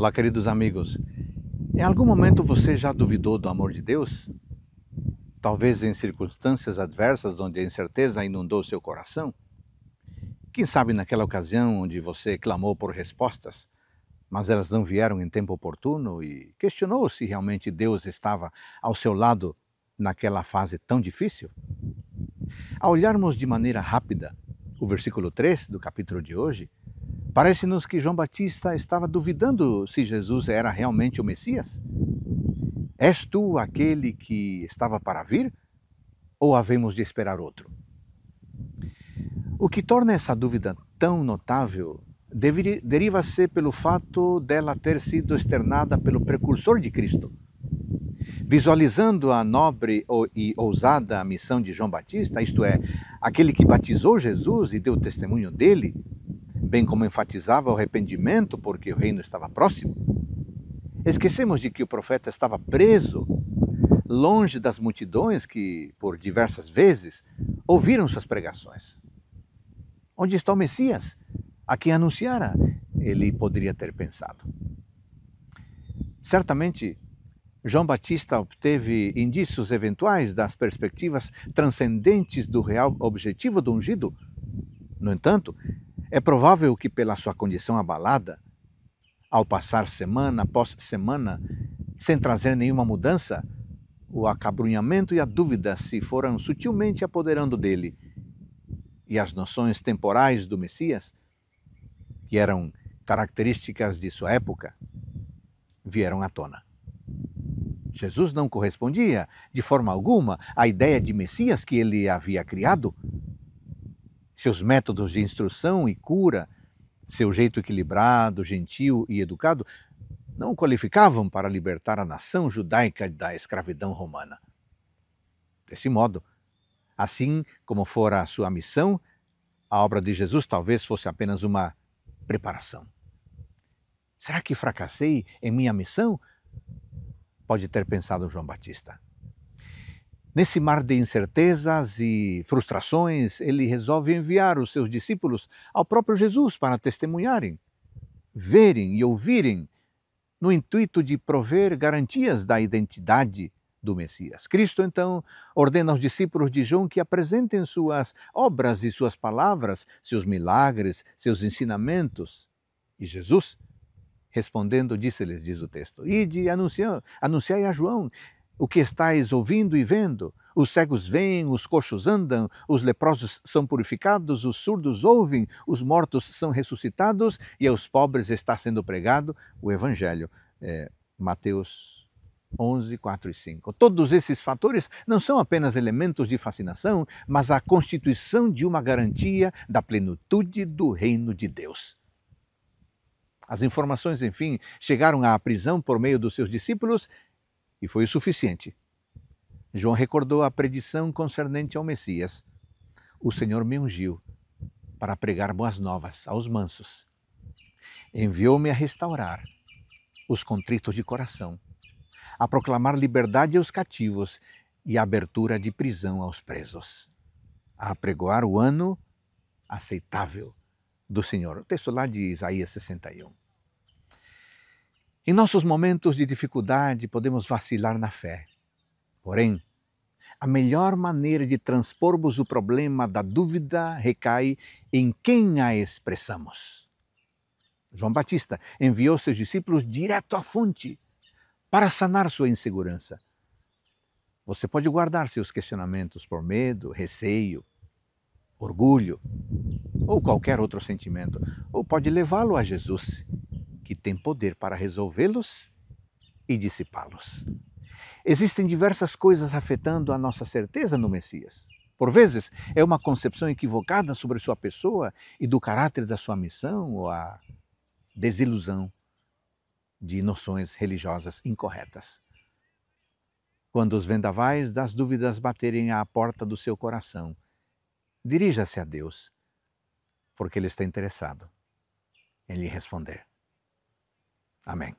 Olá, queridos amigos. Em algum momento você já duvidou do amor de Deus? Talvez em circunstâncias adversas onde a incerteza inundou seu coração? Quem sabe naquela ocasião onde você clamou por respostas, mas elas não vieram em tempo oportuno e questionou se realmente Deus estava ao seu lado naquela fase tão difícil? Ao olharmos de maneira rápida o versículo 3 do capítulo de hoje, Parece-nos que João Batista estava duvidando se Jesus era realmente o Messias. És tu aquele que estava para vir? Ou havemos de esperar outro? O que torna essa dúvida tão notável deriva-se pelo fato dela ter sido externada pelo precursor de Cristo. Visualizando a nobre e ousada missão de João Batista, isto é, aquele que batizou Jesus e deu testemunho dele, bem como enfatizava o arrependimento porque o reino estava próximo, esquecemos de que o profeta estava preso, longe das multidões que, por diversas vezes, ouviram suas pregações. Onde está o Messias? A quem anunciara? Ele poderia ter pensado. Certamente, João Batista obteve indícios eventuais das perspectivas transcendentes do real objetivo do ungido. No entanto, é provável que, pela sua condição abalada, ao passar semana após semana sem trazer nenhuma mudança, o acabrunhamento e a dúvida se foram sutilmente apoderando dele, e as noções temporais do Messias, que eram características de sua época, vieram à tona. Jesus não correspondia, de forma alguma, à ideia de Messias que ele havia criado seus métodos de instrução e cura, seu jeito equilibrado, gentil e educado, não o qualificavam para libertar a nação judaica da escravidão romana. Desse modo, assim como fora a sua missão, a obra de Jesus talvez fosse apenas uma preparação. Será que fracassei em minha missão? Pode ter pensado João Batista. Nesse mar de incertezas e frustrações, ele resolve enviar os seus discípulos ao próprio Jesus para testemunharem, verem e ouvirem, no intuito de prover garantias da identidade do Messias. Cristo, então, ordena aos discípulos de João que apresentem suas obras e suas palavras, seus milagres, seus ensinamentos. E Jesus, respondendo, disse-lhes, diz o texto, Ide, anunciai a João o que estáis ouvindo e vendo. Os cegos veem, os coxos andam, os leprosos são purificados, os surdos ouvem, os mortos são ressuscitados e aos pobres está sendo pregado o Evangelho. É, Mateus 11, 4 e 5. Todos esses fatores não são apenas elementos de fascinação, mas a constituição de uma garantia da plenitude do reino de Deus. As informações, enfim, chegaram à prisão por meio dos seus discípulos e foi o suficiente. João recordou a predição concernente ao Messias: O Senhor me ungiu para pregar boas novas aos mansos. Enviou-me a restaurar os contritos de coração, a proclamar liberdade aos cativos e abertura de prisão aos presos, a apregoar o ano aceitável do Senhor. O texto lá de Isaías 61. Em nossos momentos de dificuldade, podemos vacilar na fé. Porém, a melhor maneira de transpormos o problema da dúvida recai em quem a expressamos. João Batista enviou seus discípulos direto à fonte para sanar sua insegurança. Você pode guardar seus questionamentos por medo, receio, orgulho ou qualquer outro sentimento, ou pode levá-lo a Jesus que tem poder para resolvê-los e dissipá-los. Existem diversas coisas afetando a nossa certeza no Messias. Por vezes, é uma concepção equivocada sobre sua pessoa e do caráter da sua missão ou a desilusão de noções religiosas incorretas. Quando os vendavais das dúvidas baterem à porta do seu coração, dirija-se a Deus, porque Ele está interessado em lhe responder. Amém.